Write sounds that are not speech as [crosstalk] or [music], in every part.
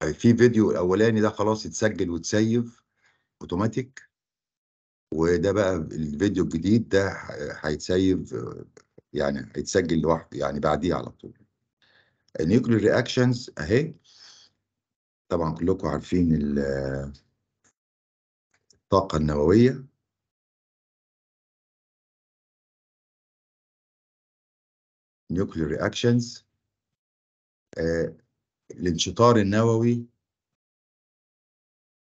في فيديو الاولاني ده خلاص اتسجل وتسيف اوتوماتيك وده بقى الفيديو الجديد ده هيتسيف يعني هيتسجل لوحده يعني بعديه على طول النيوكلير رياكشنز اهي طبعا كلكم عارفين الطاقه النوويه نيوكلير رياكشنز الانشطار النووي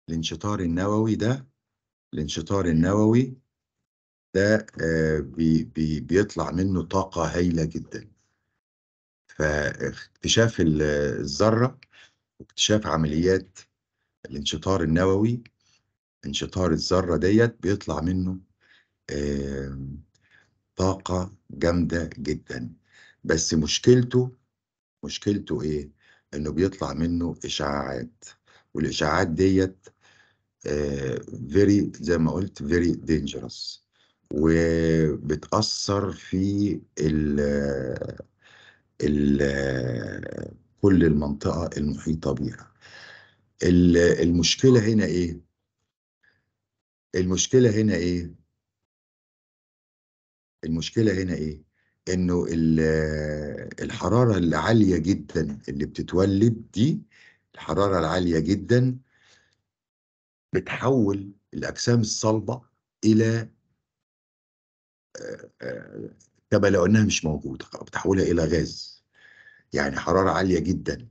الانشطار النووي ده الانشطار النووي ده آه، بي بي بيطلع منه طاقة هايلة جدا فاكتشاف الذرة واكتشاف عمليات الانشطار النووي انشطار الذرة ديت بيطلع منه طاقة جامدة جدا بس مشكلته مشكلته ايه؟ انه بيطلع منه اشعاعات والاشعاعات ديت فيري آه، زي ما قلت فيري دينجرس وبتأثر في ال ال كل المنطقة المحيطة بيها المشكلة هنا ايه المشكلة هنا ايه المشكلة هنا ايه إنه الحرارة العالية جدا اللي بتتولد دي الحرارة العالية جدا بتحول الأجسام الصلبة إلى كما لو انها مش موجوده بتحولها الى غاز يعني حراره عاليه جدا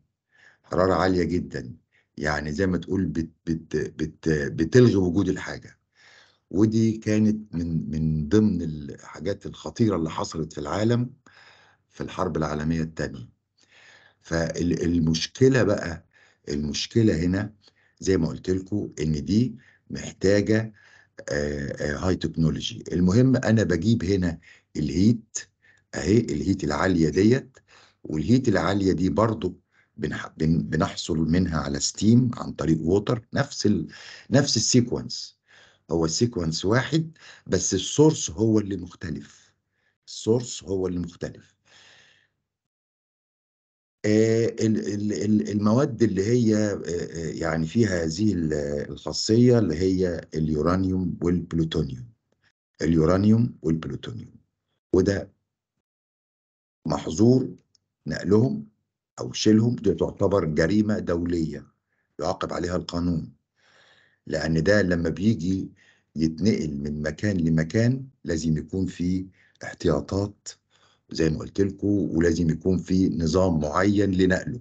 حراره عاليه جدا يعني زي ما تقول بت بت بت بتلغي وجود الحاجه ودي كانت من من ضمن الحاجات الخطيرة اللي حصلت في العالم في الحرب العالمية الثانية فالمشكلة بقى المشكلة هنا زي ما قلت لكم إن دي محتاجة هاي آه، آه، تكنولوجي المهم أنا بجيب هنا الهيت أهي الهيت العالية ديت والهيت العالية دي برضو بنحصل منها على ستيم عن طريق ووتر نفس الـ نفس السيكونس هو السيكونس واحد بس السورس هو اللي مختلف السورس هو اللي مختلف آه، المواد اللي هي آه، آه، يعني فيها هذه الخاصية اللي هي اليورانيوم والبلوتونيوم اليورانيوم والبلوتونيوم وده محظور نقلهم أو شيلهم دي تعتبر جريمة دولية يعاقب عليها القانون لأن ده لما بيجي يتنقل من مكان لمكان لازم يكون في احتياطات زي ما قلت لكم ولازم يكون في نظام معين لنقله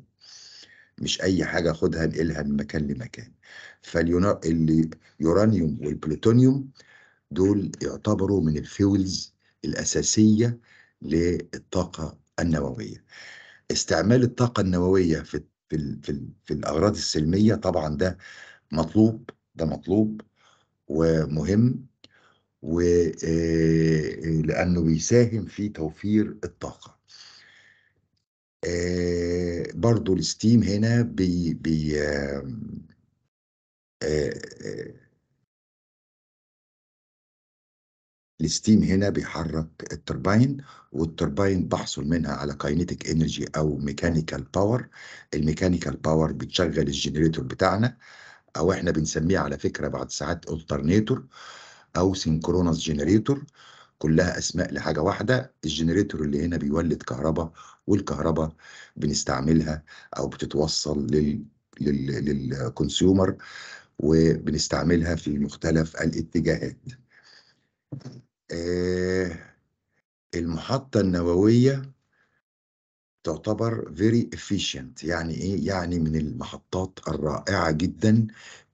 مش اي حاجه خدها انقلها من مكان لمكان فاليورانيوم والبلوتونيوم دول يعتبروا من الفيولز الاساسيه للطاقه النوويه استعمال الطاقه النوويه في في في, في الاغراض السلميه طبعا ده مطلوب ده مطلوب ومهم ولأنه آه، آه، بيساهم في توفير الطاقة آه، برضو الستيم هنا بي بي الستيم هنا بيحرك التربين والتربين بحصل منها على كاينيتك انرجي او ميكانيكال باور الميكانيكال باور بتشغل الجنريتور بتاعنا او احنا بنسميها على فكره بعد ساعات الترنيتور او سينكرونس جنريتور كلها اسماء لحاجه واحده الجنريتور اللي هنا بيولد كهرباء والكهرباء بنستعملها او بتتوصل لل للكونسيومر وبنستعملها في مختلف الاتجاهات آه، المحطة النووية تعتبر very efficient يعني ايه يعني من المحطات الرائعه جدا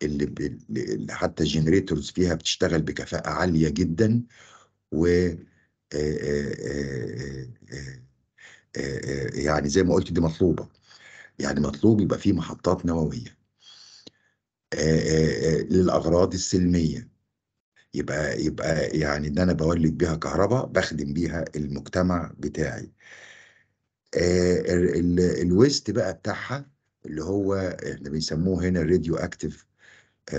اللي, ب... اللي حتى الجنريتورز فيها بتشتغل بكفاءه عاليه جدا و يعني زي ما قلت دي مطلوبه يعني مطلوب يبقى في محطات نوويه للاغراض السلميه يبقى يبقى يعني ان انا بولد بيها كهرباء بخدم بيها المجتمع بتاعي آه، الويست بقى بتاعها اللي هو احنا بيسموه هنا الراديو اكتف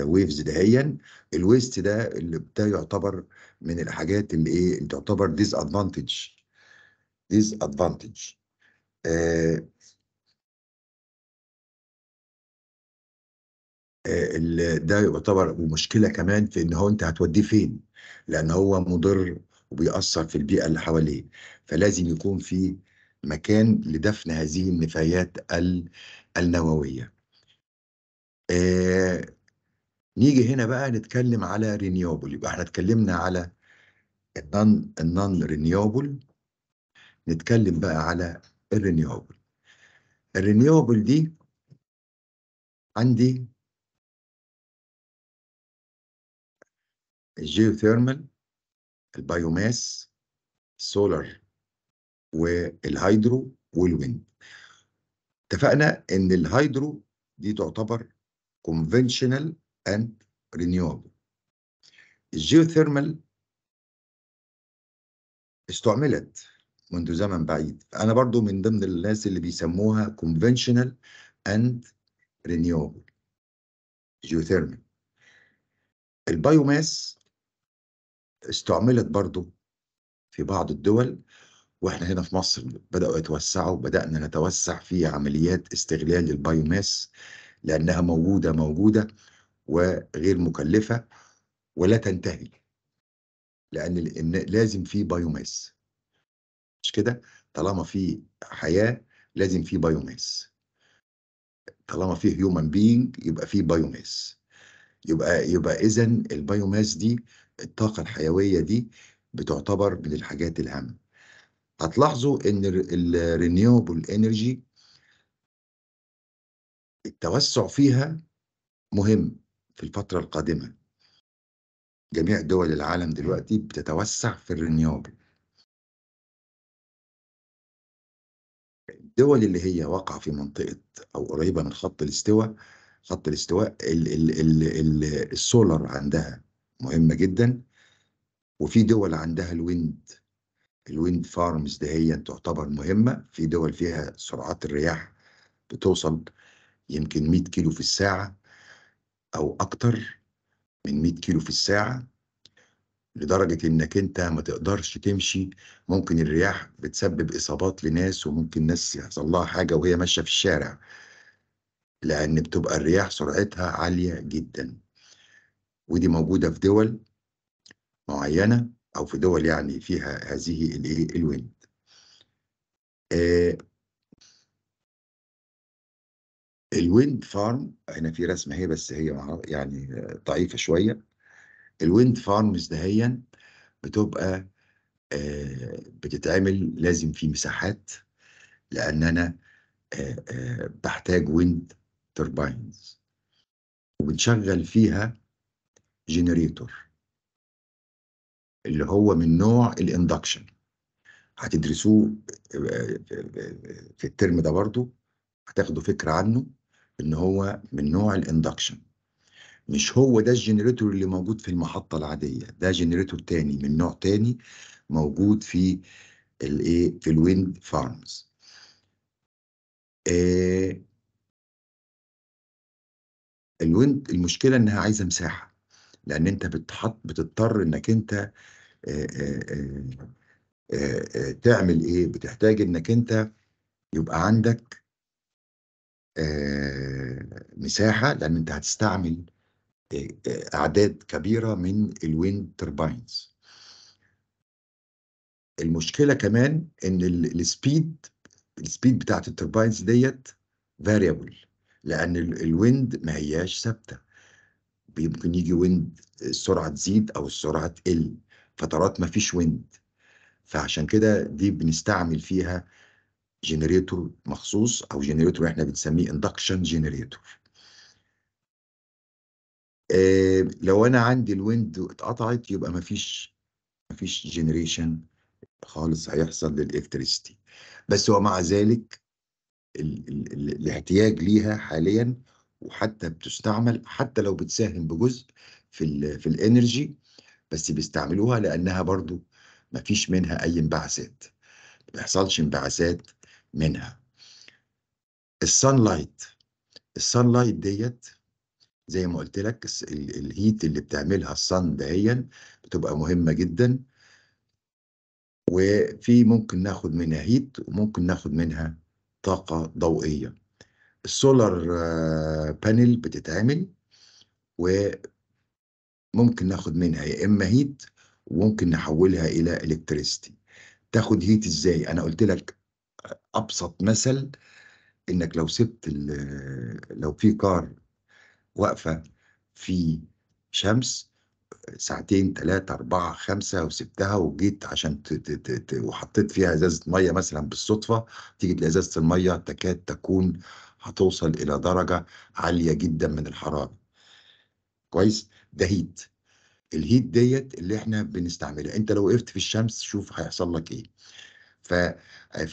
ويفز دهيا الويست ده اللي ده يعتبر من الحاجات اللي ايه تعتبر ديز ادفانتج ديز ادفانتج ده يعتبر مشكله كمان في ان هو انت هتوديه فين لان هو مضر وبيأثر في البيئه اللي حواليه فلازم يكون في مكان لدفن هذه النفايات النووية آه نيجي هنا بقى نتكلم على رينيوبل يبقى احنا اتكلمنا على النون رينيوبل نتكلم بقى على الرينيوبل الرينيوبل دي عندي الجيوثيرمال البيوماس السولار والهيدرو والويند اتفقنا ان الهيدرو دي تعتبر conventional and renewable الجيوثيرمال استعملت منذ زمن بعيد انا برضو من ضمن الناس اللي بيسموها conventional and renewable geothermal البيوماس استعملت برضو في بعض الدول واحنا هنا في مصر بدأوا يتوسعوا بدأنا نتوسع في عمليات استغلال البايوماس لأنها موجودة موجودة وغير مكلفة ولا تنتهي لأن لازم في بايوماس مش كده طالما في حياة لازم في بايوماس طالما في هيومن بينج يبقى في بايوماس يبقى يبقى إذا البايوماس دي الطاقة الحيوية دي بتعتبر من الحاجات الهامة هتلاحظوا ان الرينيوبل انرجي التوسع فيها مهم في الفترة القادمة جميع دول العالم دلوقتي بتتوسع في الرينيوبل الدول اللي هي واقعة في منطقة أو قريبة من خط الاستواء خط الاستواء الـ الـ الـ الـ السولر عندها مهمة جدا وفي دول عندها الويند الويند فارمز دهيا تعتبر مهمة في دول فيها سرعات الرياح بتوصل يمكن 100 كيلو في الساعة أو أكتر من 100 كيلو في الساعة لدرجة إنك أنت ما تقدرش تمشي ممكن الرياح بتسبب إصابات لناس وممكن ناس يحصل لها حاجة وهي ماشية في الشارع لأن بتبقى الرياح سرعتها عالية جدا ودي موجودة في دول معينة او في دول يعني فيها هذه الايه آه، الويند فارم هنا في رسمه اهي بس هي يعني ضعيفه شويه الويند فارمز دهيا بتبقى آه، بتتعمل لازم في مساحات لان انا آه، بحتاج ويند ترباينز وبنشغل فيها جنريتور اللي هو من نوع الاندكشن هتدرسوه آه، آه، آه، في الترم ده برضو هتاخدوا فكرة عنه ان هو من نوع الاندكشن مش هو ده الجنريتور اللي موجود في المحطة العادية ده جنريتور تاني من نوع تاني موجود في الايه في الويند فارمز الويند المشكلة انها عايزة مساحة لان انت بتحط بتضطر انك انت آه، آه، آه، تعمل ايه بتحتاج انك انت يبقى عندك مساحه لان انت هتستعمل اعداد كبيره من الويند تيرباينز المشكله كمان ان السبيد السبيد بتاعت التيرباينز ديت فاريبل لان الويند ما هياش ثابته يمكن يجي ويند السرعه تزيد او السرعه تقل فترات ما فيش ويند فعشان كده دي بنستعمل فيها جنريتور مخصوص او جنريتور احنا بنسميه اندكشن آه، جنريتور لو انا عندي الويند اتقطعت يبقى مفيش مفيش جنريشن خالص هيحصل للالكتريستي بس ومع ذلك ال ال ال الاحتياج ليها حاليا وحتى بتستعمل حتى لو بتساهم بجزء في ال في الانرجي بس بيستعملوها لأنها برضو مفيش منها أي انبعاثات ما بيحصلش انبعاثات منها السان لايت السان لايت ديت زي ما قلت لك الهيت اللي بتعملها الصن دهيا بتبقى مهمة جدا وفي ممكن ناخد منها هيت وممكن ناخد منها طاقة ضوئية السولار آه، بانل بتتعمل و ممكن ناخد منها يا اما هيت وممكن نحولها الى الكتريستي تاخد هيت ازاي انا قلت لك ابسط مثل انك لو سبت لو في كار واقفه في شمس ساعتين ثلاثة أربعة خمسة وسبتها وجيت عشان ت ت ت وحطيت فيها إزازة مية مثلا بالصدفة تيجي إزازة المية تكاد تكون هتوصل إلى درجة عالية جدا من الحرارة كويس ده هيت الهيت ديت اللي احنا بنستعملها انت لو وقفت في الشمس شوف هيحصل لك ايه ف...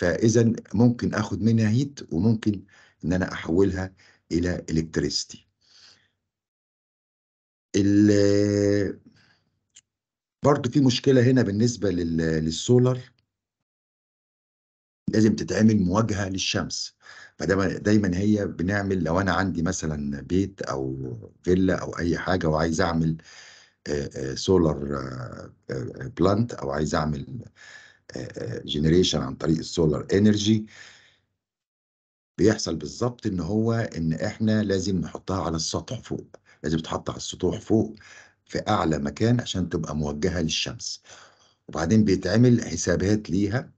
فاذا ممكن اخد منها هيت وممكن ان انا احولها الى الكتريستي ال برضه في مشكله هنا بالنسبه لل... للسولار لازم تتعمل مواجهه للشمس فدايما دايما هي بنعمل لو انا عندي مثلا بيت او فيلا او اي حاجه وعايز اعمل سولار بلانت او عايز اعمل جنريشن عن طريق السولار انرجي بيحصل بالظبط ان هو ان احنا لازم نحطها على السطح فوق لازم تتحط على السطوح فوق في اعلى مكان عشان تبقى موجهه للشمس وبعدين بيتعمل حسابات ليها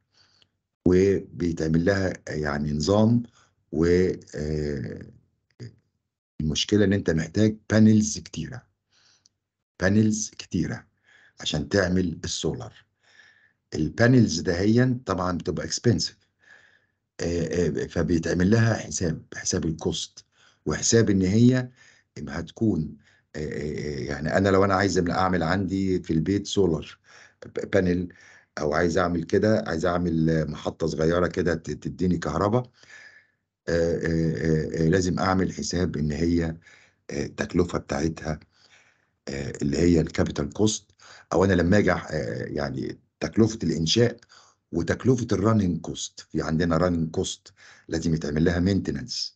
وبيتعمل لها يعني نظام و آه، المشكله ان انت محتاج بانلز كتيره بانلز كتيره عشان تعمل السولار البانلز دهيا طبعا بتبقى اكسبنسيف آه، آه، فبيتعمل لها حساب حساب الكوست وحساب ان هي هتكون يعني انا لو انا عايز اعمل عندي في البيت سولار بانل او عايز اعمل كده عايز اعمل محطه صغيره كده تديني كهرباء آه، آه، آه، لازم اعمل حساب ان هي التكلفه بتاعتها اللي هي الكابيتال كوست او انا لما اجي يعني تكلفه الانشاء وتكلفه الرننج كوست في عندنا رننج كوست لازم يتعمل لها مينتننس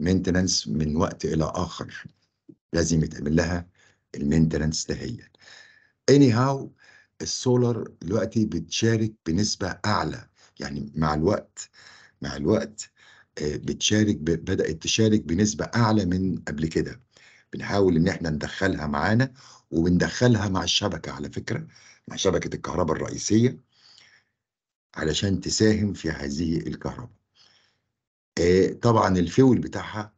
مينتننس من وقت الى اخر لازم يتعمل لها المينتننس ده هي اني هاو السولار دلوقتي بتشارك بنسبه اعلى يعني مع الوقت مع الوقت بتشارك بدأت تشارك بنسبة أعلى من قبل كده بنحاول إن إحنا ندخلها معانا وبندخلها مع الشبكة على فكرة مع شبكة الكهرباء الرئيسية علشان تساهم في هذه الكهرباء آه، طبعا الفيول بتاعها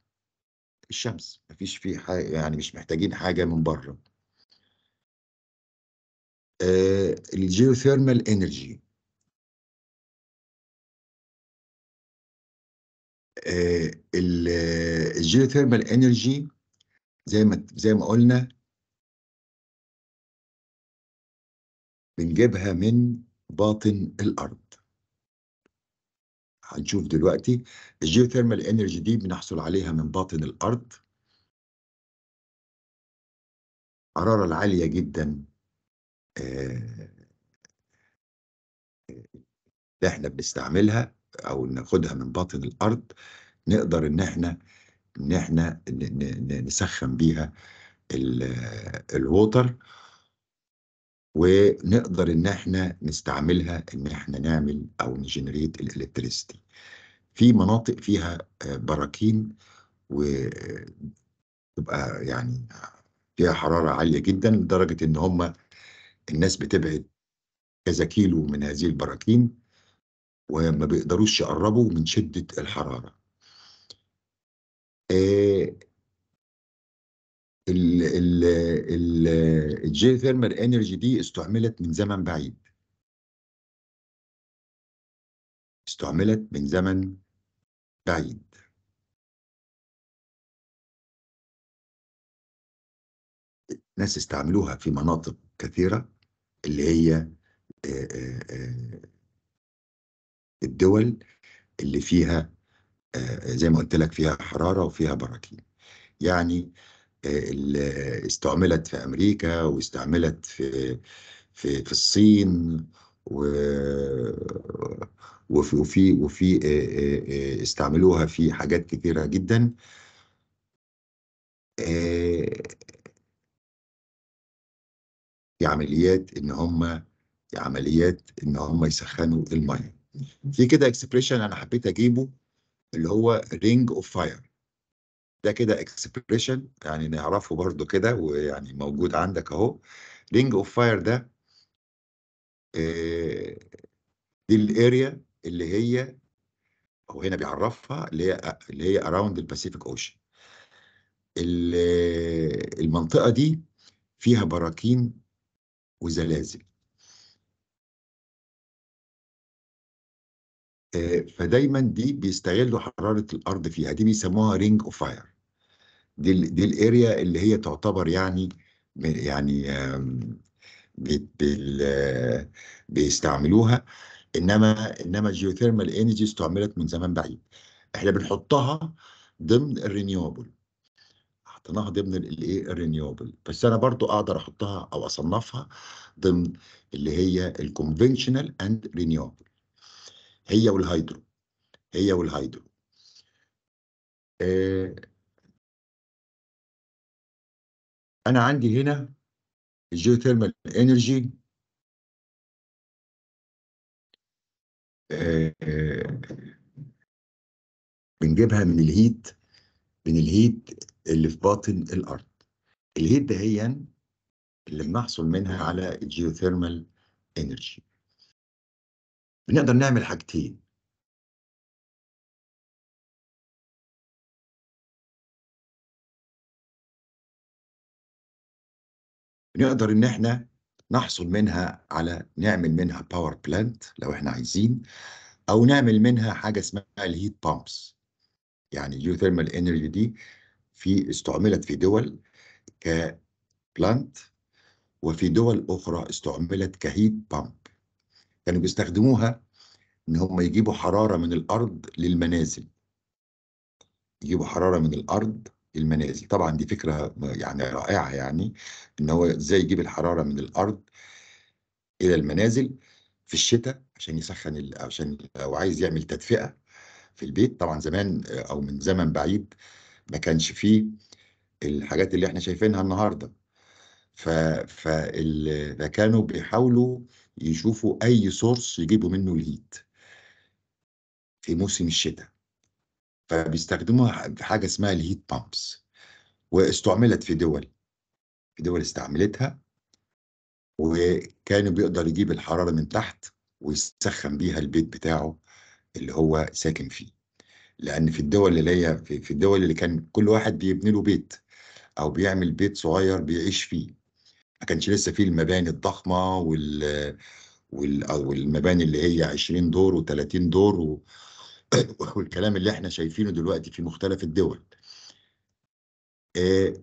الشمس مفيش فيه حاجة يعني مش محتاجين حاجة من بره آه، الجيوثيرمال انرجي الجيوثيرمال آه، انرجي آه، زي ما زي ما قلنا بنجيبها من باطن الارض هنشوف دلوقتي الجيوثيرمال انرجي دي بنحصل عليها من باطن الارض الحراره العاليه جدا آه، اللي احنا بنستعملها او ناخدها من باطن الارض نقدر ان احنا ان احنا نسخن بيها الووتر ونقدر ان احنا نستعملها ان احنا نعمل او نجنريت الالكتريستي في مناطق فيها آه، براكين وتبقى يعني فيها حراره عاليه جدا لدرجه ان هم الناس بتبعد كذا كيلو من هذه البراكين وما بيقدروش يقربوا من شدة الحرارة آه، الجيوثيرمال انرجي دي استعملت من زمن بعيد استعملت من زمن بعيد ناس استعملوها في مناطق كثيرة اللي هي آه، آه، الدول اللي فيها آه، زي ما قلت لك فيها حرارة وفيها براكين يعني آه، استعملت في أمريكا واستعملت في في, في الصين و وفي وفي وفي آه، استعملوها في حاجات كثيرة جدا في عمليات ان هم عمليات ان هم يسخنوا الميه في كده اكسبريشن انا حبيت اجيبه اللي هو رينج اوف فاير ده كده اكسبريشن يعني نعرفه برضو كده ويعني موجود عندك اهو رينج اوف فاير ده آه، دي الاريا اللي هي او هنا بيعرفها اللي هي اللي هي اراوند الباسيفيك اوشن المنطقه دي فيها براكين وزلازل آه، فدايما دي بيستغلوا حراره الارض فيها دي بيسموها رينج اوف فاير دي الـ دي الاريا اللي هي تعتبر يعني يعني بيستعملوها انما انما الجيوثيرمال انرجي استعملت من زمان بعيد احنا بنحطها ضمن الرينيوبل حطيناها ضمن الايه الرينيوبل بس انا برضو اقدر احطها او اصنفها ضمن اللي هي الكونفنشنال اند رينيوبل هي والهيدرو هي والهيدرو آه، انا عندي هنا الجيوثيرمال انرجي آه، بنجيبها من الهيت من الهيت اللي في باطن الارض الهيت دهيا اللي بنحصل منها على الجيوثيرمال انرجي بنقدر نعمل حاجتين بنقدر ان احنا نحصل منها على نعمل منها باور بلانت لو احنا عايزين او نعمل منها حاجه اسمها الهيت بامبس يعني الجيوثيرمال انرجي دي في استعملت في دول كبلانت وفي دول اخرى استعملت كهيت بامب كانوا بيستخدموها ان هم يجيبوا حراره من الارض للمنازل يجيبوا حراره من الارض للمنازل طبعا دي فكره يعني رائعه يعني ان هو ازاي يجيب الحراره من الارض الى المنازل في الشتاء عشان يسخن عشان لو عايز يعمل تدفئه في البيت طبعا زمان او من زمن بعيد ما كانش فيه الحاجات اللي احنا شايفينها النهارده ف فال... فكانوا بيحاولوا يشوفوا اي سورس يجيبوا منه الهيت في موسم الشتاء فبيستخدموها حاجه اسمها الهيت بامبس واستعملت في دول في دول استعملتها وكان بيقدر يجيب الحراره من تحت ويسخن بيها البيت بتاعه اللي هو ساكن فيه لان في الدول اللي هي في الدول اللي كان كل واحد بيبني له بيت او بيعمل بيت صغير بيعيش فيه ما كانش لسه فيه المباني الضخمه وال والمباني اللي هي 20 دور و30 دور و... [coughs] والكلام اللي احنا شايفينه دلوقتي في مختلف الدول. آه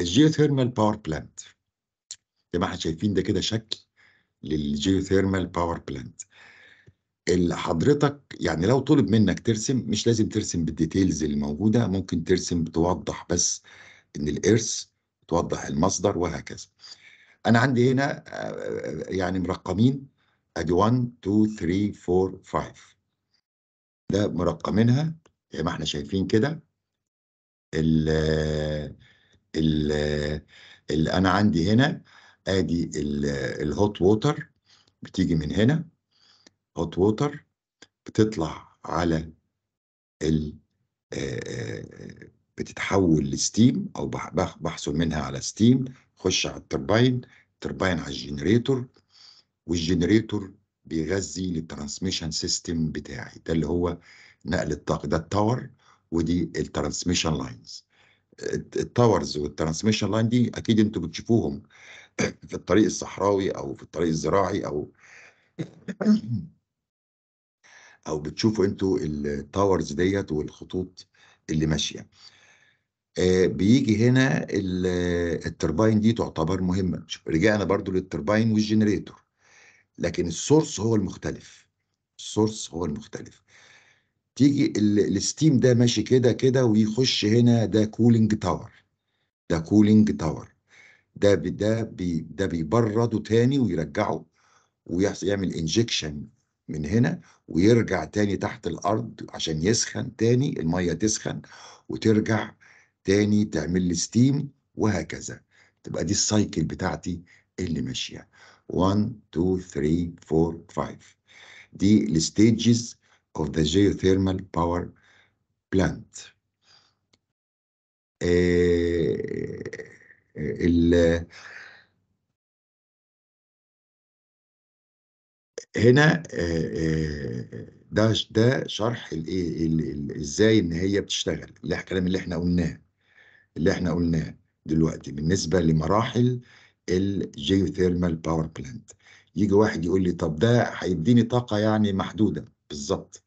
الجيوثيرمال باور بلانت زي ما احنا شايفين ده كده شكل للجيوثيرمال باور بلانت. اللي حضرتك يعني لو طلب منك ترسم مش لازم ترسم بالديتيلز اللي موجوده ممكن ترسم توضح بس ان الارث توضح المصدر وهكذا انا عندي هنا آه، آه، يعني مرقمين ادي 1 2 3 4 5 ده مرقمينها زي ما احنا شايفين كده ال ال اللي انا عندي هنا ادي الهوت ووتر بتيجي من هنا هوت ووتر بتطلع على ال آه، بتتحول لستيم او بحصل منها على ستيم خش على الترباين الترباين على الجنريتور والجنريتور بيغذي للترانسميشن سيستم بتاعي ده اللي هو نقل الطاقه ده التاور ودي الترانسميشن لاينز التاورز والترانسميشن لاين دي اكيد انتوا بتشوفوهم [clears throat] في الطريق الصحراوي او في الطريق الزراعي او [clears throat] او بتشوفوا انتوا التاورز ديت والخطوط اللي ماشيه آه، بيجي هنا التربين دي تعتبر مهمه رجعنا برضو للتربين والجنريتور لكن السورس هو المختلف السورس هو المختلف تيجي الستيم ده ماشي كده كده ويخش هنا ده كولينج تاور ده كولينج تاور ده بي ده بي ده بيبرده تاني ويرجعه ويعمل انجكشن من هنا ويرجع تاني تحت الارض عشان يسخن تاني الميه تسخن وترجع تاني تعمل لي ستيم وهكذا تبقى دي السايكل بتاعتي اللي ماشيه 1 2 3 4 5 دي الستيجز اوف ذا جيوثيرمال باور بلانت ال هنا آه، آه، ده ده شرح إيه، ازاي ان هي بتشتغل الكلام اللي احنا قلناه اللي احنا قلناه دلوقتي بالنسبه لمراحل الجيوثيرمال باور بلانت يجي واحد يقول لي طب ده هيديني طاقه يعني محدوده بالظبط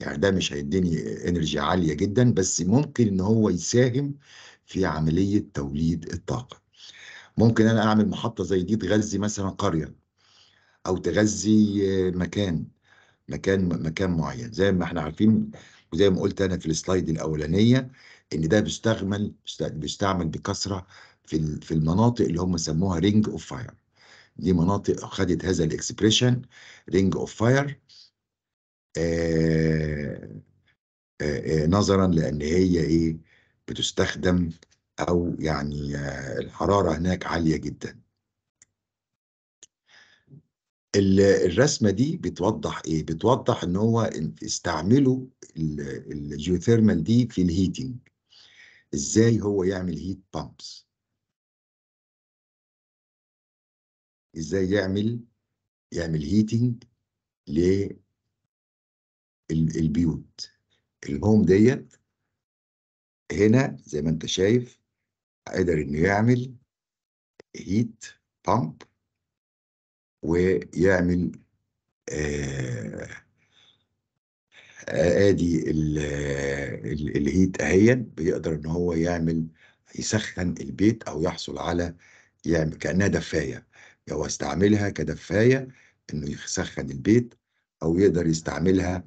يعني ده مش هيديني انرجي عاليه جدا بس ممكن ان هو يساهم في عمليه توليد الطاقه ممكن انا اعمل محطه زي دي تغذي مثلا قريه او تغذي مكان مكان مكان معين زي ما احنا عارفين وزي ما قلت انا في السلايد الاولانيه ان ده بيستعمل بيستعمل بكثره في في المناطق اللي هم سموها رينج اوف فاير دي مناطق خدت هذا الاكسبريشن رينج اوف فاير نظرا لان هي ايه بتستخدم او يعني الحراره هناك عاليه جدا الرسمه دي بتوضح ايه بتوضح ان هو استعملوا الجيوثيرمال دي في الهيتنج ازاي هو يعمل هيت بامبس ازاي يعمل يعمل هيتنج للبيوت الهوم ديت هنا زي ما انت شايف قدر انه يعمل هيت بامب ويعمل آه ادي الهيت اهيا بيقدر ان هو يعمل يسخن البيت او يحصل على يعمل كانها دفايه هو استعملها كدفايه انه يسخن البيت او يقدر يستعملها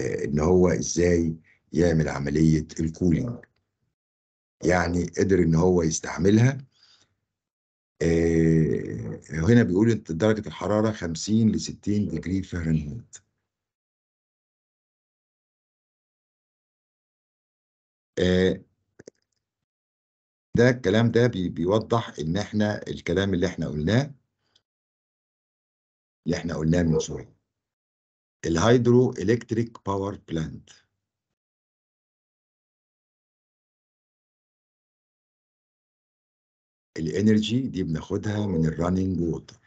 ان هو ازاي يعمل عمليه الكولينج يعني قدر ان هو يستعملها آه، هنا بيقول انت درجة الحرارة 50 ل 60 ديجري فهرنهايت ده الكلام ده بيوضح ان احنا الكلام اللي احنا قلناه اللي احنا قلناه من شويه الهيدرو الكتريك باور بلانت الانرجي دي بناخدها من الرننج ووتر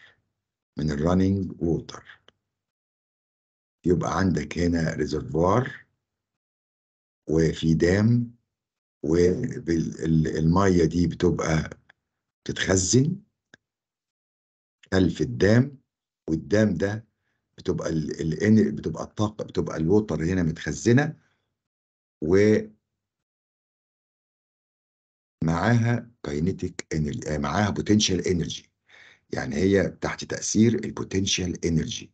من الرننج ووتر يبقى عندك هنا ريزرفوار وفي دام والميه دي بتبقى بتتخزن خلف الدام والدام ده بتبقى ال بتبقى الطاقه بتبقى الووتر هنا متخزنه و معاها كاينيتيك انرجي آه، معاها بوتنشال انرجي يعني هي تحت تأثير البوتنشال انرجي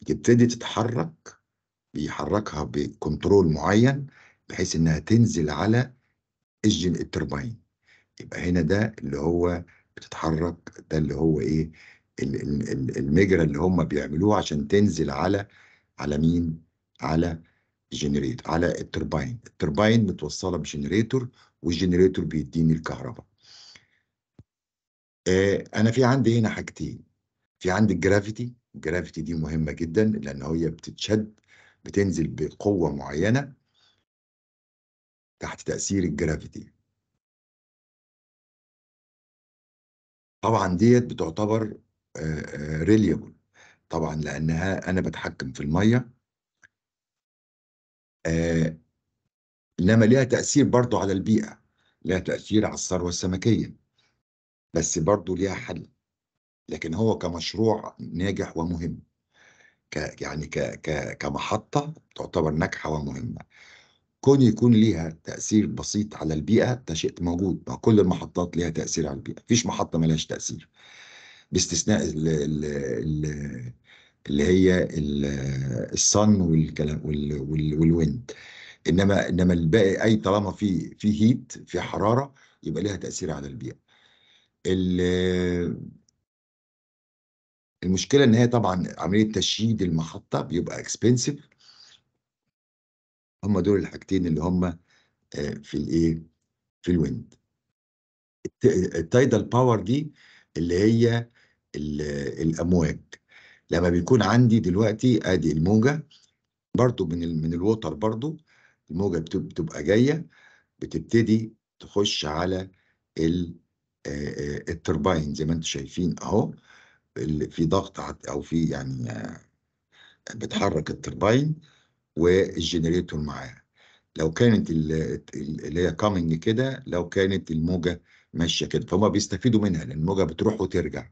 بتبتدي تتحرك بيحركها بكنترول معين بحيث انها تنزل على اسجن التربين يبقى هنا ده اللي هو بتتحرك ده اللي هو ايه المجرى اللي هم بيعملوه عشان تنزل على على مين على جنريت على التربين التربين متوصله بجنريتور والجنريتور بيديني الكهرباء آه انا في عندي هنا حاجتين في عندي الجرافيتي الجرافيتي دي مهمه جدا لان هي بتتشد بتنزل بقوه معينه تحت تاثير الجرافيتي طبعا ديت بتعتبر ريليبل آه، آه، طبعا لانها انا بتحكم في الميه آه، انما ليها تاثير برضو على البيئه ليها تاثير على الثروه السمكيه بس برضو ليها حل لكن هو كمشروع ناجح ومهم ك يعني ك ك كمحطه تعتبر ناجحه ومهمه كون يكون ليها تاثير بسيط على البيئه ده شيء موجود ما كل المحطات ليها تاثير على البيئه مفيش محطه ملهاش تاثير باستثناء ال ال ال اللي هي الصن والكلام والويند انما انما الباقي اي طالما في في هيت في حراره يبقى لها تاثير على البيئه المشكله ان هي طبعا عمليه تشييد المحطه بيبقى اكسبنسيف هم دول الحاجتين اللي هم آه، في الايه في الويند التايدال باور دي اللي هي الامواج لما بيكون عندي دلوقتي ادي الموجه برضو من من الوتر برضو الموجه بتبقى جايه بتبتدي تخش على التربين زي ما انتم شايفين اهو اللي في ضغط او في يعني بتحرك التربين والجنريتور معاها لو كانت اللي هي كامينج كده لو كانت الموجه ماشيه كده فهم بيستفيدوا منها لان الموجه بتروح وترجع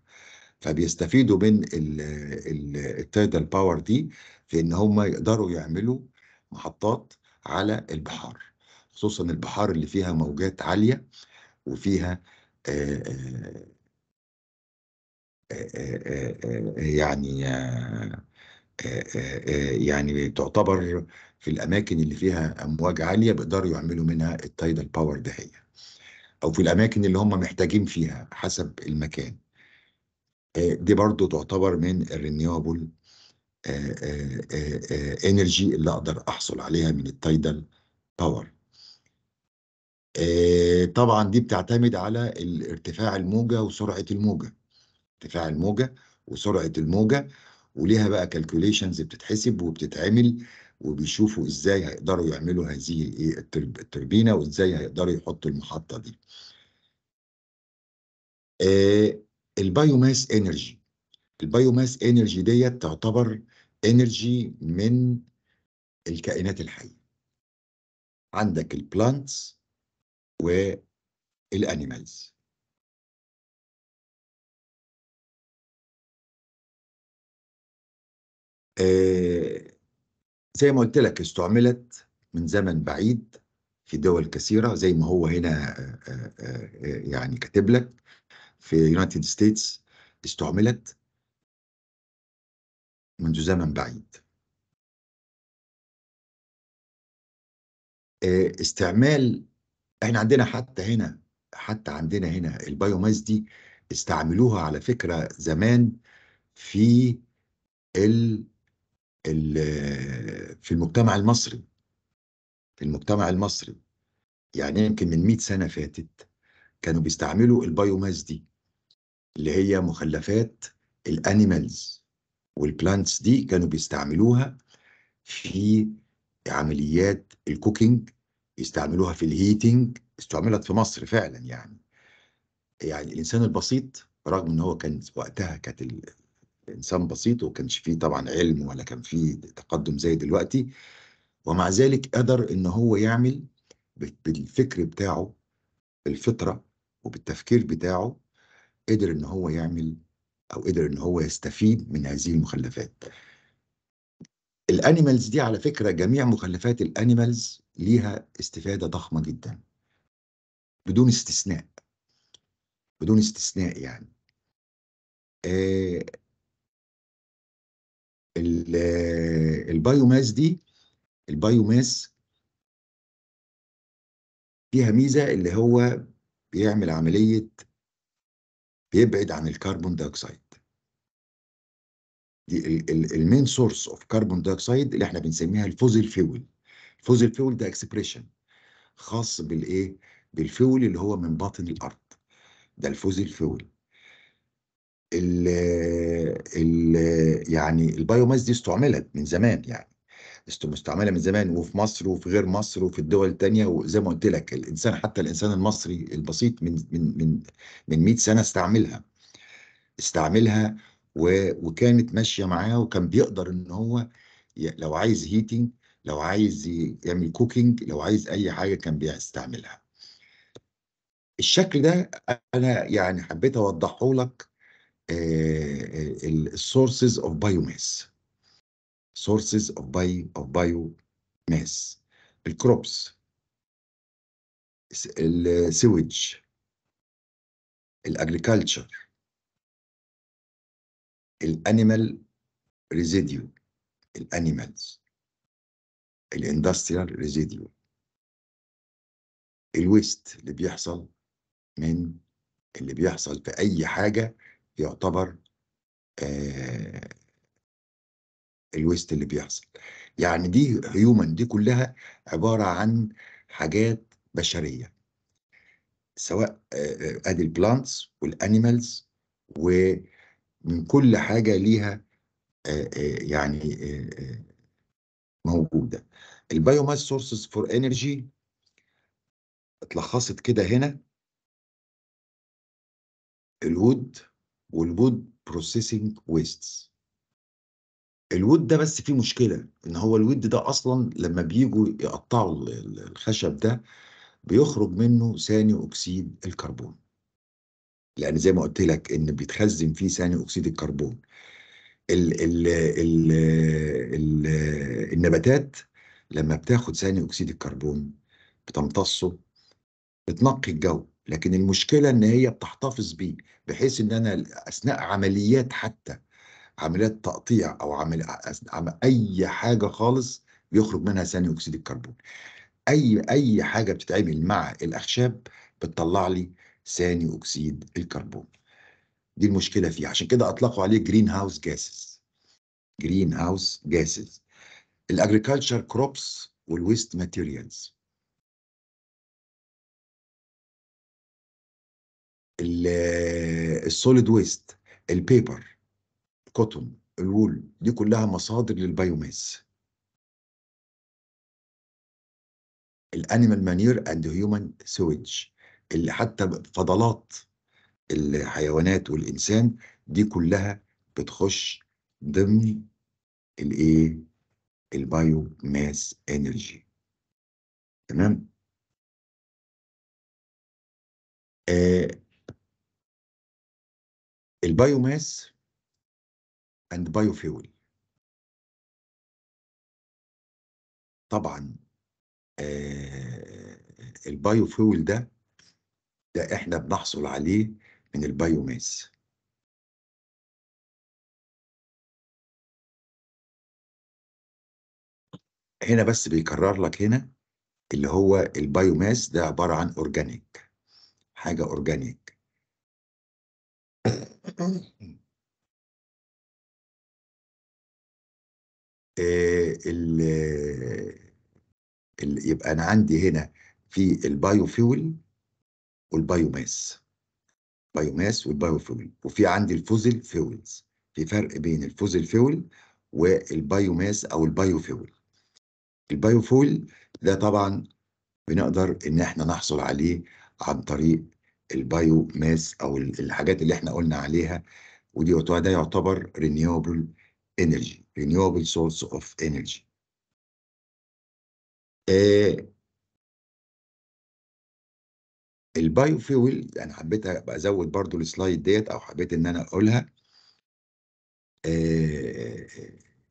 فبيستفيدوا من التايدال باور دي في ان هم يقدروا يعملوا محطات على البحار خصوصا البحار اللي فيها موجات عالية وفيها يعني يعني تعتبر في الأماكن اللي فيها أمواج عالية بيقدروا يعملوا منها التايدال باور ده هي أو في الأماكن اللي هم محتاجين فيها حسب المكان دي برضو تعتبر من الرينيوبل انرجي آه، آه، آه، اللي اقدر احصل عليها من التايدال باور طبعا دي بتعتمد على ارتفاع الموجه وسرعه الموجه ارتفاع الموجه وسرعه الموجه وليها بقى كالكوليشنز بتتحسب وبتتعمل وبيشوفوا ازاي هيقدروا يعملوا هذه إيه، التربينه وازاي هيقدروا يحطوا المحطه دي. البايوماس انرجي البايوماس انرجي ديت تعتبر انرجي من الكائنات الحيه عندك البلانتس والانيمالز آه زي ما قلت لك استعملت من زمن بعيد في دول كثيره زي ما هو هنا آه آه, آه،, آه، يعني كاتب لك في يونايتد ستيتس استعملت منذ زمن بعيد آه، استعمال احنا عندنا حتى هنا حتى عندنا هنا البايوماس دي استعملوها على فكرة زمان في ال ال في المجتمع المصري في المجتمع المصري يعني يمكن من 100 سنة فاتت كانوا بيستعملوا البايوماس دي اللي هي مخلفات الانيمالز والبلانتس دي كانوا بيستعملوها في عمليات الكوكينج يستعملوها في الهيتنج استعملت في مصر فعلا يعني يعني الانسان البسيط رغم ان هو كان وقتها كانت الانسان بسيط وكانش فيه طبعا علم ولا كان فيه تقدم زي دلوقتي ومع ذلك قدر ان هو يعمل بالفكر بتاعه بالفطره وبالتفكير بتاعه قدر ان هو يعمل او قدر ان هو يستفيد من هذه المخلفات الانيمالز دي على فكره جميع مخلفات الانيمالز ليها استفاده ضخمه جدا بدون استثناء بدون استثناء يعني آه, آه، البايوماس دي البايوماس فيها ميزه اللي هو بيعمل عمليه بيبعد عن الكربون دايوكسيد المين سورس اوف كربون دايوكسيد اللي احنا بنسميها الفوزل فيول الفوزل فيول ده اكسبريشن خاص بالايه بالفيول اللي هو من باطن الارض ده الفوزل فيول ال ال يعني البايوماس دي استعملت من زمان يعني مستعمله من زمان وفي مصر وفي غير مصر وفي الدول الثانيه وزي ما قلت لك الانسان حتى الانسان المصري البسيط من من من من 100 سنه استعملها استعملها وكانت ماشيه معاه وكان بيقدر ان هو لو عايز هيتنج لو عايز يعمل كوكينج لو عايز اي حاجه كان بيستعملها الشكل ده انا يعني حبيت اوضحه لك السورسز اوف بايوماس سورسز اوف باي اوف بايو ماس الكروبس السويج الاجريكلتشر الانيمال ريزيديو الانيمالز الاندستريال ريزيديو الويست اللي بيحصل من اللي بيحصل في اي حاجه يعتبر آه الويست اللي بيحصل يعني دي هيومن دي كلها عباره عن حاجات بشريه سواء ادي البلانتس والانيمالز و من كل حاجة ليها يعني موجودة البيوماس سورسز فور انرجي اتلخصت كده هنا الود والود بروسيسنج ويستس الود ده بس فيه مشكلة ان هو الود ده اصلا لما بيجوا يقطعوا الخشب ده بيخرج منه ثاني اكسيد الكربون لان زي ما قلت لك ان بيتخزن فيه ثاني اكسيد الكربون ال ال ال ال النباتات لما بتاخد ثاني اكسيد الكربون بتمتصه بتنقي الجو لكن المشكله ان هي بتحتفظ بيه بحيث ان انا اثناء عمليات حتى عمليات تقطيع او عمل اي حاجه خالص بيخرج منها ثاني اكسيد الكربون اي اي حاجه بتتعمل مع الاخشاب بتطلع لي ثاني اكسيد الكربون دي المشكله فيه عشان كده اطلقوا عليه جرين هاوس جاسز جرين هاوس جاسز الاجريكلتشر كروبس والويست ماتيريالز السوليد ويست البيبر كوتون الول دي كلها مصادر للبيوماس الانيمال مانير اند هيومن سويج اللي حتى فضلات الحيوانات والإنسان دي كلها بتخش ضمن الايه البايو ماس انرجي تمام آه البايو ماس اند بايو فيول طبعا آه البايو فيول ده ده احنا بنحصل عليه من البيوماس هنا بس بيكرر لك هنا اللي هو البيوماس ده عبارة عن اورجانيك حاجة [clears throat] اورجانيك آه، آه، ال يبقى انا عندي هنا في البايو فيول والبايوماس بايوماس والبايوفيول وفي عندي الفوزل فيولز في فرق بين الفوزل فيول والبايوماس او البايوفيول البايوفيول ده طبعا بنقدر ان احنا نحصل عليه عن طريق البايوماس او الحاجات اللي احنا قلنا عليها ودي ده يعتبر رينيوبل انرجي رينيوبل سورس اوف انرجي البايو فيول انا حبيت ابقى ازود برضو السلايد ديت او حبيت ان انا اقولها آه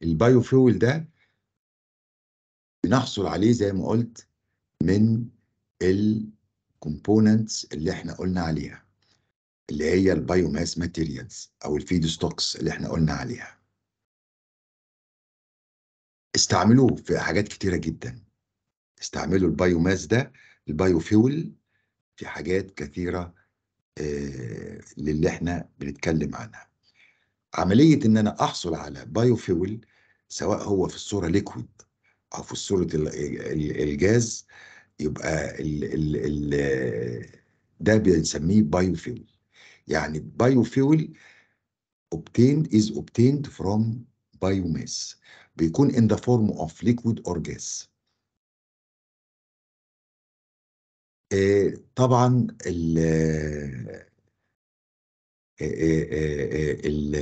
البايو فيول ده بنحصل عليه زي ما قلت من الكومبوننتس اللي احنا قلنا عليها اللي هي البايوماس ماتيريالز او الفيد ستوكس اللي احنا قلنا عليها استعملوه في حاجات كتيره جدا استعملوا البايوماس ده البايوفيول في حاجات كثيرة آه، للي احنا بنتكلم عنها عملية ان انا احصل على بايوفيول سواء هو في الصورة ليكويد او في صورة الجاز يبقى ال ال ال ده بنسميه بايوفيول يعني بايوفيول obtained is obtained from biomass بيكون in the form of liquid or gas آه، طبعا آه، آه، ال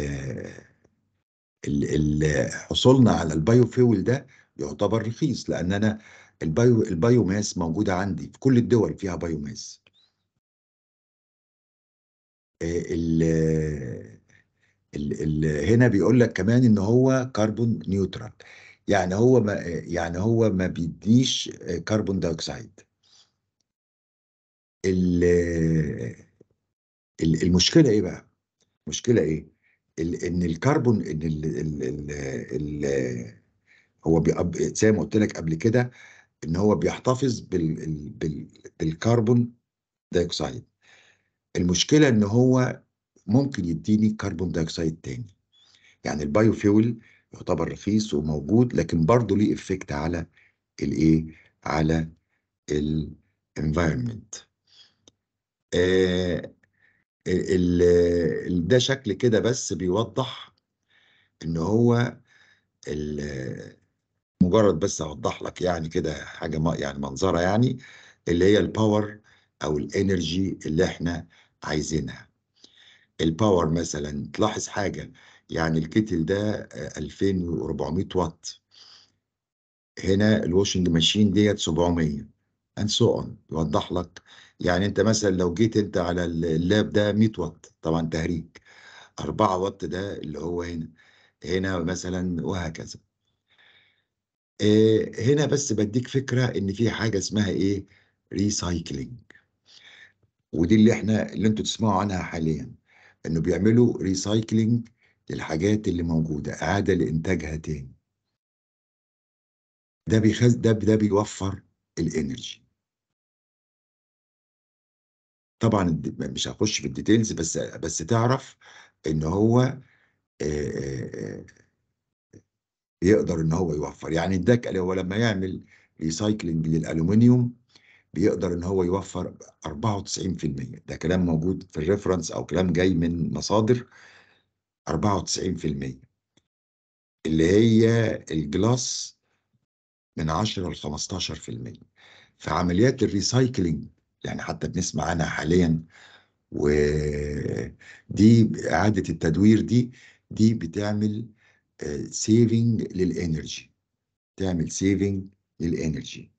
ال حصولنا على البايو فيول ده يعتبر رخيص لان انا البايو البايوماس موجوده عندي في كل الدول فيها بايوماس ال ال ال هنا بيقول لك كمان ان هو كربون نيوترال يعني هو ما يعني هو ما بيديش كربون دايوكسيد المشكله ايه بقى؟ المشكله ايه؟ ان الكربون ان ال ال ال ال هو زي ما قلت لك قبل كده ان هو بيحتفظ بال بال بالكربون دايكسايد المشكله ان هو ممكن يديني كربون دايكسايد تاني يعني البايو فيول يعتبر رخيص وموجود لكن برضه ليه افكت على الايه على الانفايرمنت آه ده شكل كده بس بيوضح ان هو مجرد بس اوضح لك يعني كده حاجه ما يعني منظره يعني اللي هي الباور او الانرجي اللي احنا عايزينها الباور مثلا تلاحظ حاجه يعني الكتل ده 2400 آه، واط هنا الواشنج ماشين ديت 700 اند سو اون يوضح لك يعني انت مثلا لو جيت انت على اللاب ده 100 واط طبعا تهريج 4 واط ده اللي هو هنا هنا مثلا وهكذا هنا بس بديك فكرة ان في حاجة اسمها ايه ريسايكلينج ودي اللي احنا اللي انتوا تسمعوا عنها حاليا انه بيعملوا ريسايكلينج للحاجات اللي موجودة اعادة لانتاجها تاني ده بيخز ده ده بيوفر الانرجي طبعا مش هخش في الديتيلز بس بس تعرف ان هو يقدر ان هو يوفر يعني الدك هو لما يعمل ريسايكلينج للالومنيوم بيقدر ان هو يوفر 94% ده كلام موجود في الريفرنس او كلام جاي من مصادر 94% اللي هي الجلاس من 10 ل 15% فعمليات الريسايكلينج يعني حتى بنسمع عنها حاليا ودي إعادة التدوير دي دي بتعمل سيفنج آه، للإنرجي تعمل سيفنج للإنرجي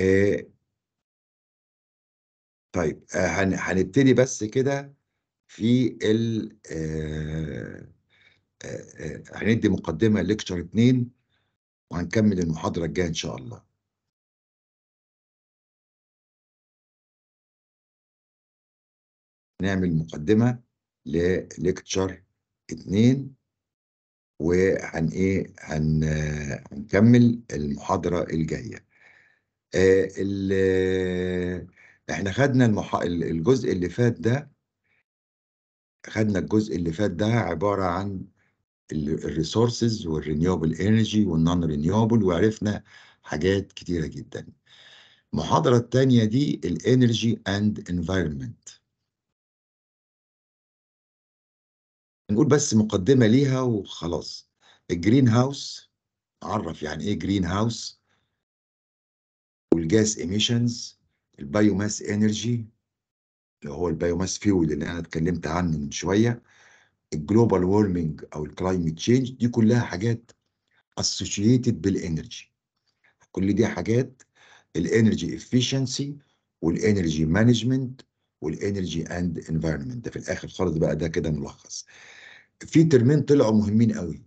آه، طيب آه، هنبتدي بس كده في ال آه، آه، آه، هندي مقدمه ليكتشر 2 وهنكمل المحاضره الجايه ان شاء الله نعمل مقدمه لليكتشر 2 وهن ايه هن هنكمل المحاضره الجايه آه احنا خدنا المح... الجزء اللي فات ده خدنا الجزء اللي فات ده عباره عن الريسورسز والرينيوبل انرجي والنون رينيوبل وعرفنا حاجات كتيره جدا المحاضره الثانيه دي الانرجي اند انفايرمنت نقول بس مقدمه ليها وخلاص الجرين هاوس عرف يعني ايه جرين هاوس والجاس ايميشنز البايوماس انرجي اللي هو البيوماس فيول اللي انا اتكلمت عنه من شويه الجلوبال وورمنج او الكلايمت تشينج دي كلها حاجات اسوشيتد بالانرجي كل دي حاجات الانرجي افشنسي والانرجي مانجمنت والانرجي اند انفايرمنت ده في الاخر خالص بقى ده كده ملخص في ترمين طلعوا مهمين قوي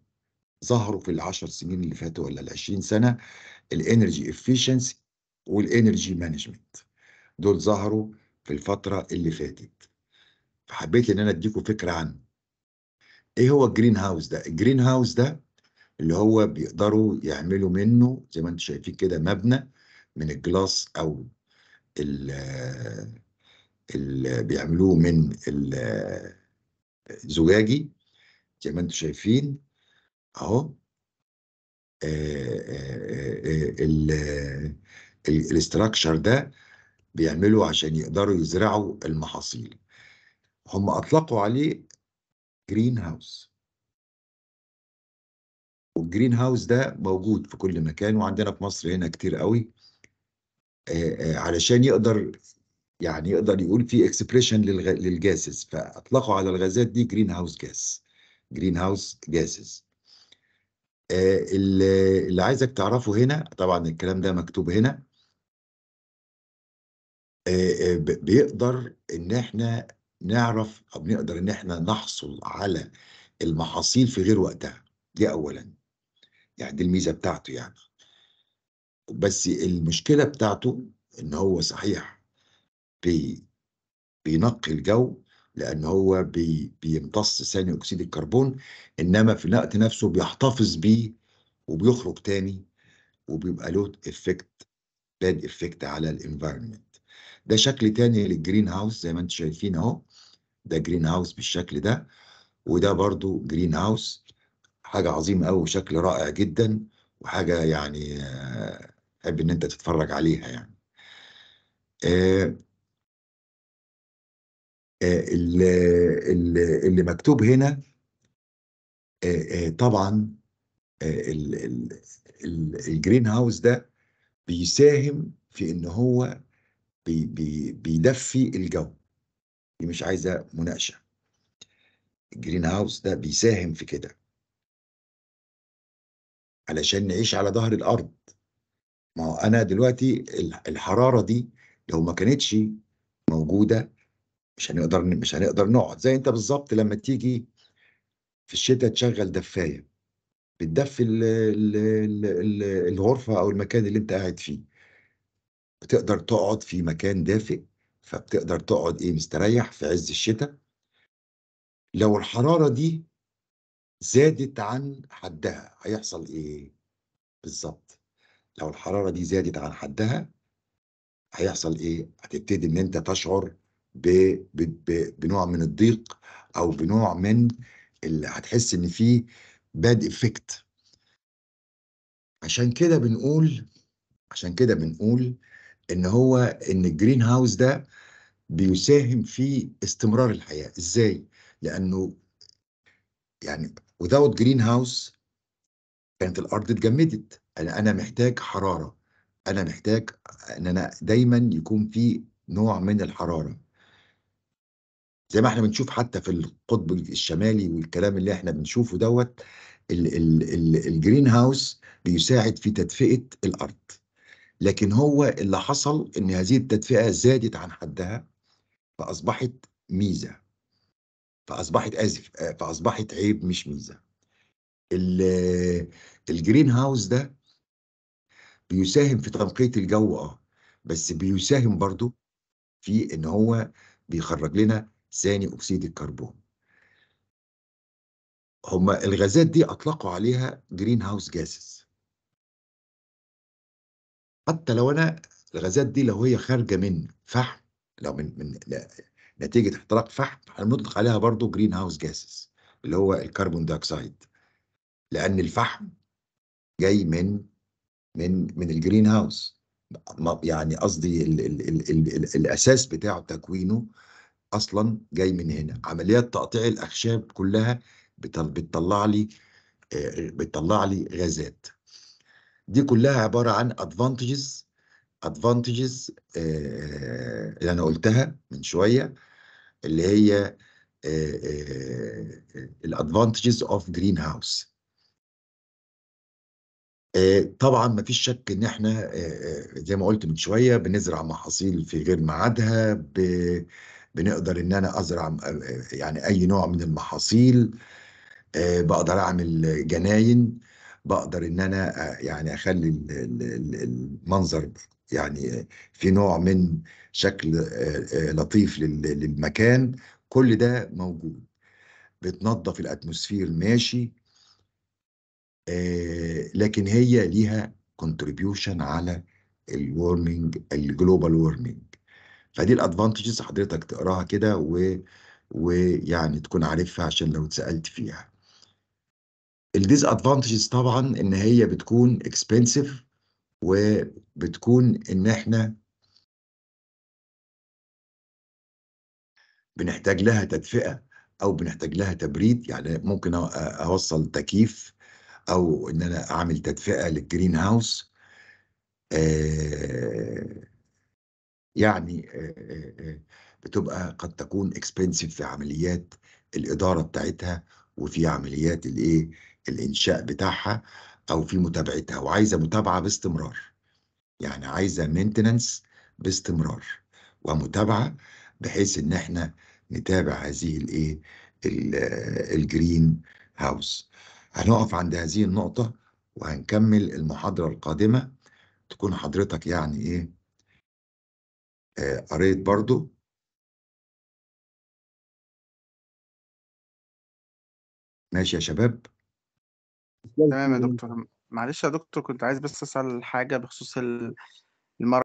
ظهروا في العشر سنين اللي فاتوا ولا ال20 سنه الانرجي افشنسي والانرجي مانجمنت دول ظهروا في الفترة اللي فاتت فحبيت ان انا اديكم فكرة عنه ايه هو الجرين هاوس ده الجرين هاوس ده اللي هو بيقدروا يعملوا منه زي ما انتم شايفين كده مبنى من الجلاس او ال اللي بيعملوه من الزجاجي زي ما انتم شايفين اهو الاستراكشر ده بيعملوا عشان يقدروا يزرعوا المحاصيل هم أطلقوا عليه جرين هاوس والجرين هاوس ده موجود في كل مكان وعندنا في مصر هنا كتير قوي علشان يقدر يعني يقدر يقول في اكسبريشن للجاسز فاطلقوا على الغازات دي جرين هاوس جاس جرين هاوس جاسز اللي عايزك تعرفه هنا طبعا الكلام ده مكتوب هنا بيقدر ان احنا نعرف او بنقدر ان احنا نحصل على المحاصيل في غير وقتها دي اولا يعني دي الميزه بتاعته يعني بس المشكله بتاعته ان هو صحيح بي بينقي الجو لان هو بي بيمتص ثاني اكسيد الكربون انما في الوقت نفسه بيحتفظ بيه وبيخرج تاني وبيبقى له افكت باد افكت على الانفايرمنت ده شكل تاني للجرين هاوس زي ما انتم شايفين اهو ده جرين هاوس بالشكل ده وده برضو جرين هاوس حاجة عظيمة أوي وشكل رائع جدا وحاجة يعني أحب آه، إن أنت تتفرج عليها يعني. آه، آه، اللي, مكتوب هنا طبعا الجرين هاوس ده بيساهم في إن هو بي بي بيدفي الجو دي مش عايزه مناقشه الجرين هاوس ده بيساهم في كده علشان نعيش على ظهر الارض ما هو انا دلوقتي الحراره دي لو ما كانتش موجوده مش هنقدر مش هنقدر نقعد زي انت بالظبط لما تيجي في الشتاء تشغل دفايه بتدفي الغرفه او المكان اللي انت قاعد فيه بتقدر تقعد في مكان دافئ فبتقدر تقعد ايه مستريح في عز الشتاء لو الحرارة دي زادت عن حدها هيحصل ايه بالظبط لو الحرارة دي زادت عن حدها هيحصل ايه هتبتدي ان انت تشعر ب... ب... ب... بنوع من الضيق او بنوع من اللي هتحس ان فيه باد افكت عشان كده بنقول عشان كده بنقول ان هو ان الجرين هاوس ده بيساهم في استمرار الحياه ازاي لانه يعني without جرين هاوس كانت الارض اتجمدت انا انا محتاج حراره انا محتاج ان انا دايما يكون في نوع من الحراره زي ما احنا بنشوف حتى في القطب الشمالي والكلام اللي احنا بنشوفه دوت الجرين هاوس بيساعد في تدفئه الارض لكن هو اللي حصل ان هذه التدفئه زادت عن حدها فاصبحت ميزه فاصبحت اسف فاصبحت عيب مش ميزه الجرين هاوس ده بيساهم في تنقيه الجو اه بس بيساهم برضو في ان هو بيخرج لنا ثاني اكسيد الكربون هما الغازات دي اطلقوا عليها جرين هاوس جاسز حتى لو انا الغازات دي لو هي خارجه من فحم لو من من نتيجه احتراق فحم هنطلق عليها برضو جرين هاوس جاسز اللي هو الكربون دايوكسيد لان الفحم جاي من من من الجرين هاوس يعني قصدي الاساس بتاعه تكوينه اصلا جاي من هنا عمليات تقطيع الاخشاب كلها بتطلع لي آه، بتطلع لي غازات دي كلها عباره عن ادفانتجز ادفانتجز آه، اللي انا قلتها من شويه اللي هي الادفانتجز اوف جرين هاوس طبعا ما فيش شك ان احنا آه، آه، زي ما قلت من شويه بنزرع محاصيل في غير ميعادها بنقدر ان انا ازرع يعني اي نوع من المحاصيل بقدر اعمل جناين بقدر ان انا يعني اخلي المنظر يعني في نوع من شكل لطيف للمكان كل ده موجود بتنظف الاتموسفير ماشي لكن هي ليها كونتريبيوشن على الورمنج الجلوبال وورمنج فدي الادفانتجز حضرتك تقراها كده ويعني تكون عارفها عشان لو اتسالت فيها الديز ادفانتجز طبعا ان هي بتكون اكسبنسيف وبتكون ان احنا بنحتاج لها تدفئه او بنحتاج لها تبريد يعني ممكن اوصل تكييف او ان انا اعمل تدفئه للجرين هاوس آه، يعني آه، آه، بتبقى قد تكون اكسبنسيف في عمليات الاداره بتاعتها وفي عمليات الايه الانشاء بتاعها او في متابعتها وعايزه متابعه باستمرار يعني عايزه مينتننس باستمرار ومتابعه بحيث ان احنا نتابع هذه الايه الجرين هاوس هنقف عند هذه النقطه وهنكمل المحاضره القادمه تكون حضرتك يعني ايه آه، قريت برضو ماشي يا شباب تمام يا دكتور، معلش يا دكتور كنت عايز بس أسأل حاجة بخصوص المرض